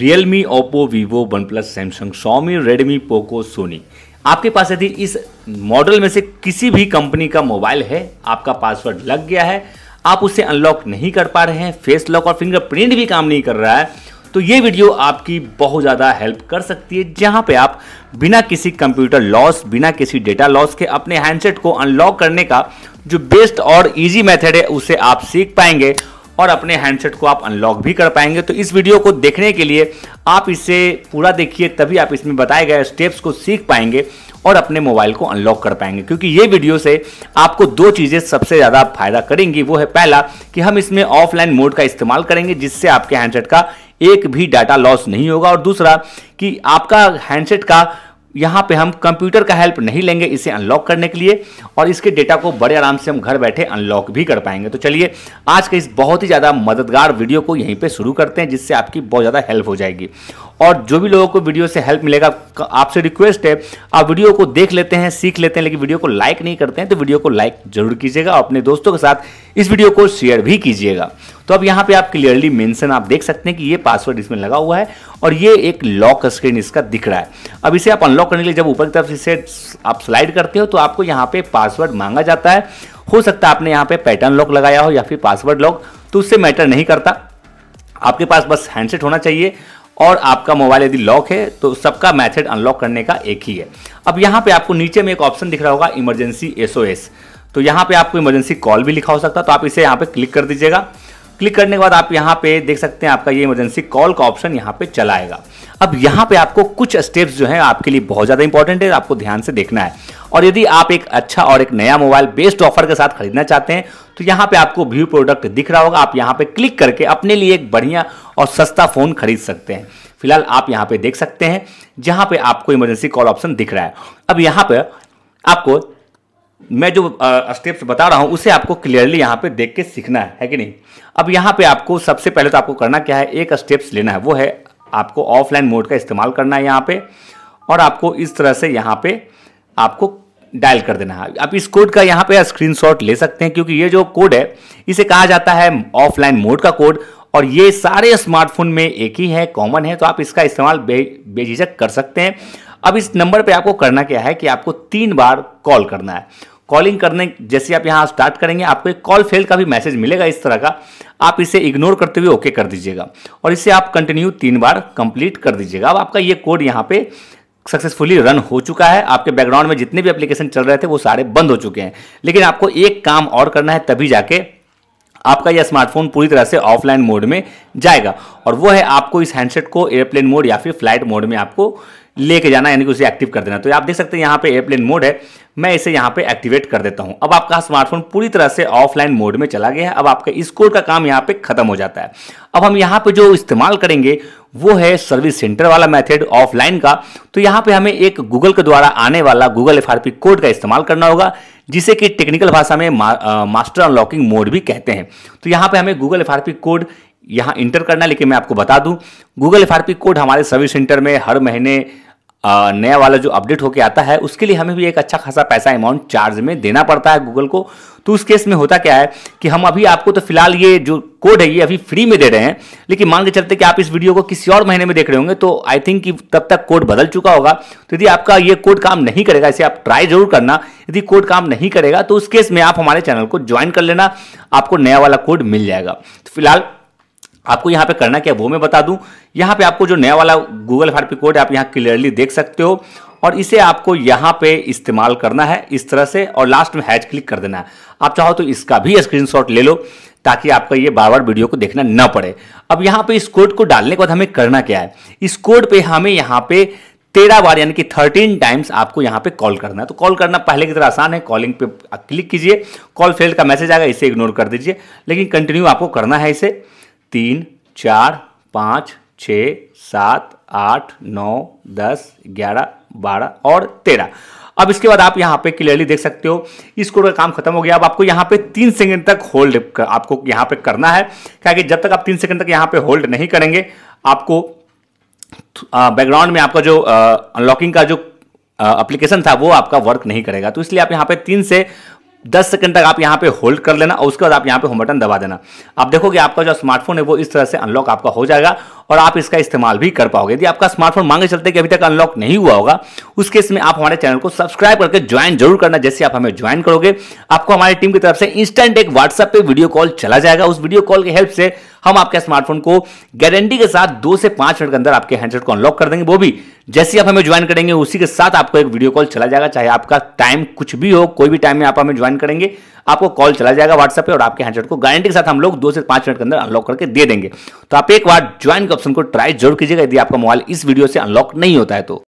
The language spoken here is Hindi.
Realme Oppo Vivo OnePlus Samsung Xiaomi Redmi Poco Sony आपके पास यदि इस मॉडल में से किसी भी कंपनी का मोबाइल है आपका पासवर्ड लग गया है आप उसे अनलॉक नहीं कर पा रहे हैं फेस लॉक और फिंगरप्रिंट भी काम नहीं कर रहा है तो ये वीडियो आपकी बहुत ज़्यादा हेल्प कर सकती है जहाँ पे आप बिना किसी कंप्यूटर लॉस बिना किसी डेटा लॉस के अपने हैंडसेट को अनलॉक करने का जो बेस्ट और इजी मेथड है उसे आप सीख पाएंगे और अपने हैंडसेट को आप अनलॉक भी कर पाएंगे तो इस वीडियो को देखने के लिए आप इसे पूरा देखिए तभी आप इसमें बताए गए स्टेप्स को सीख पाएंगे और अपने मोबाइल को अनलॉक कर पाएंगे क्योंकि ये वीडियो से आपको दो चीज़ें सबसे ज़्यादा फायदा करेंगी वो है पहला कि हम इसमें ऑफलाइन मोड का इस्तेमाल करेंगे जिससे आपके हैंडसेट का एक भी डाटा लॉस नहीं होगा और दूसरा कि आपका हैंडसेट का यहाँ पे हम कंप्यूटर का हेल्प नहीं लेंगे इसे अनलॉक करने के लिए और इसके डेटा को बड़े आराम से हम घर बैठे अनलॉक भी कर पाएंगे तो चलिए आज के इस बहुत ही ज़्यादा मददगार वीडियो को यहीं पर शुरू करते हैं जिससे आपकी बहुत ज़्यादा हेल्प हो जाएगी और जो भी लोगों को वीडियो से हेल्प मिलेगा आपसे रिक्वेस्ट है आप वीडियो को देख लेते हैं सीख लेते हैं लेकिन वीडियो को लाइक नहीं करते हैं तो वीडियो को लाइक जरूर कीजिएगा और अपने दोस्तों के साथ इस वीडियो को शेयर भी कीजिएगा तो अब यहाँ पे आप क्लियरली मेंशन आप देख सकते हैं कि ये पासवर्ड इसमें लगा हुआ है और ये एक लॉक स्क्रीन इसका दिख रहा है अब इसे आप अनलॉक करने के लिए जब ऊपर की तरफ इसे आप स्लाइड करते हो तो आपको यहाँ पे पासवर्ड मांगा जाता है हो सकता है आपने यहाँ पे पैटर्न लॉक लगाया हो या फिर पासवर्ड लॉक तो उससे मैटर नहीं करता आपके पास बस हैंडसेट होना चाहिए और आपका मोबाइल यदि लॉक है तो सबका मैथड अनलॉक करने का एक ही है अब यहाँ पे आपको नीचे में एक ऑप्शन दिख रहा होगा इमरजेंसी एस तो यहाँ पे आपको इमरजेंसी कॉल भी लिखा हो सकता है तो आप इसे यहाँ पे क्लिक कर दीजिएगा क्लिक करने के बाद आप यहाँ पे देख सकते हैं आपका ये इमरजेंसी कॉल का ऑप्शन यहाँ पे चलाएगा अब यहाँ पे आपको कुछ स्टेप्स जो हैं आपके लिए बहुत ज़्यादा इंपॉर्टेंट है आपको ध्यान से देखना है और यदि आप एक अच्छा और एक नया मोबाइल बेस्ट ऑफर के साथ खरीदना चाहते हैं तो यहाँ पे आपको व्यू प्रोडक्ट दिख रहा होगा आप यहाँ पे क्लिक करके अपने लिए एक बढ़िया और सस्ता फ़ोन खरीद सकते हैं फिलहाल आप यहाँ पे देख सकते हैं जहाँ पे आपको इमरजेंसी कॉल ऑप्शन दिख रहा है अब यहाँ पे आपको मैं जो स्टेप्स बता रहा हूँ उसे आपको क्लियरली यहाँ पे देख के सीखना है, है कि नहीं अब यहाँ पे आपको सबसे पहले तो आपको करना क्या है एक स्टेप्स लेना है वो है आपको ऑफलाइन मोड का इस्तेमाल करना है यहाँ पे और आपको इस तरह से यहाँ पे आपको डायल कर देना है आप इस कोड का यहाँ पे स्क्रीन ले सकते हैं क्योंकि ये जो कोड है इसे कहा जाता है ऑफलाइन मोड का कोड और ये सारे स्मार्टफोन में एक ही है कॉमन है तो आप इसका इस्तेमाल बे बेझिझक कर सकते हैं अब इस नंबर पे आपको करना क्या है कि आपको तीन बार कॉल करना है कॉलिंग करने जैसे आप यहाँ स्टार्ट करेंगे आपको एक कॉल फेल का भी मैसेज मिलेगा इस तरह का आप इसे इग्नोर करते हुए ओके कर दीजिएगा और इसे आप कंटिन्यू तीन बार कंप्लीट कर दीजिएगा अब आपका ये कोड यहाँ पे सक्सेसफुली रन हो चुका है आपके बैकग्राउंड में जितने भी एप्लीकेशन चल रहे थे वो सारे बंद हो चुके हैं लेकिन आपको एक काम और करना है तभी जाके आपका यह स्मार्टफोन पूरी तरह से ऑफलाइन मोड में जाएगा और वो है आपको इस हैंडसेट को एयरप्लेन मोड या फिर फ्लाइट मोड में आपको लेके जाना यानी कि उसे एक्टिव कर देना तो आप देख सकते हैं यहाँ पे एयरप्लेन मोड है मैं इसे यहाँ पे एक्टिवेट कर देता हूँ अब आपका स्मार्टफोन पूरी तरह से ऑफलाइन मोड में चला गया है अब आपका स्कोर का काम यहाँ पे खत्म हो जाता है अब हम यहाँ पे जो इस्तेमाल करेंगे वो है सर्विस सेंटर वाला मेथड ऑफलाइन का तो यहाँ पे हमें एक गूगल के द्वारा आने वाला गूगल एफ कोड का इस्तेमाल करना होगा जिसे कि टेक्निकल भाषा में मास्टर अनलॉकिंग मोड भी कहते हैं तो यहाँ पे हमें गूगल एफ कोड यहाँ इंटर करना है लेकिन मैं आपको बता दूँ गूगल एफ कोड हमारे सर्विस सेंटर में हर महीने नया वाला जो अपडेट होके आता है उसके लिए हमें भी एक अच्छा खासा पैसा अमाउंट चार्ज में देना पड़ता है गूगल को तो उस केस में होता क्या है कि हम अभी आपको तो फिलहाल ये जो कोड है ये अभी फ्री में दे रहे हैं लेकिन मान के चलते कि आप इस वीडियो को किसी और महीने में देख रहे होंगे तो आई थिंक कि तब तक कोड बदल चुका होगा तो यदि आपका ये कोड काम नहीं करेगा इसे आप ट्राई जरूर करना यदि कोड काम नहीं करेगा तो उस केस में आप हमारे चैनल को ज्वाइन कर लेना आपको नया वाला कोड मिल जाएगा तो फिलहाल आपको यहाँ पे करना क्या वो मैं बता दूँ यहाँ पे आपको जो नया वाला गूगल एफ कोड आप यहाँ क्लियरली देख सकते हो और इसे आपको यहाँ पे इस्तेमाल करना है इस तरह से और लास्ट में हैच क्लिक कर देना है आप चाहो तो इसका भी स्क्रीनशॉट ले लो ताकि आपका ये बार बार वीडियो को देखना ना पड़े अब यहाँ पे इस कोड को डालने के बाद हमें करना क्या है इस कोड पे हमें यहाँ पे तेरह बार यानी कि थर्टीन टाइम्स आपको यहाँ पे कॉल करना है तो कॉल करना पहले की तरह आसान है कॉलिंग पे क्लिक कीजिए कॉल फेल का मैसेज आएगा इसे इग्नोर कर दीजिए लेकिन कंटिन्यू आपको करना है इसे तीन चार पाँच छः सात आठ नौ दस ग्यारह बारह और तेरह अब इसके बाद आप यहाँ पे क्लियरली देख सकते हो इस कोड का काम खत्म हो गया अब आपको यहाँ पे तीन सेकंड तक होल्ड आपको यहाँ पे करना है क्या कि जब तक आप तीन सेकंड तक यहाँ पे होल्ड नहीं करेंगे आपको बैकग्राउंड में आपका जो अनलॉकिंग का जो एप्लीकेशन था वो आपका वर्क नहीं करेगा तो इसलिए आप यहाँ पे तीन से दस सेकंड तक आप यहाँ पे होल्ड कर लेना और उसके बाद आप यहाँ पे होम बटन दबा देना आप देखोगे आपका जो स्मार्टफोन है वो इस तरह से अनलॉक आपका हो जाएगा और आप इसका इस्तेमाल भी कर पाओगे यदि आपका स्मार्टफोन मांगे चलते कि अभी तक अनलॉक नहीं हुआ होगा उस केस में आप हमारे चैनल को सब्सक्राइब करके ज्वाइन जरूर करना जैसे आप हमें ज्वाइन करोगे आपको हमारी टीम की तरफ से इंस्टेंट एक व्हाट्सएप पे वीडियो कॉल चला जाएगा उस वीडियो कॉल की हेल्प से हम आपके स्मार्टफोन को गारंटी के साथ दो से पांच मिनट के अंदर आपके हैंडसेट को अनलॉक कर देंगे वो भी जैसे ही आप हमें ज्वाइन करेंगे उसी के साथ आपको एक वीडियो कॉल चला जाएगा चाहे आपका टाइम कुछ भी हो कोई भी टाइम में आप हमें ज्वाइन करेंगे आपको कॉल चला जाएगा व्हाट्सएप पे और आपके हैंडसेट को गारंटी के साथ हम लोग दो से पांच मिनट के अंदर अनलॉक करके दे देंगे तो आप एक बार ज्वाइन के ऑप्शन को ट्राई जरूर कीजिएगा यदि आपका मोबाइल इस वीडियो से अनलॉक नहीं होता है तो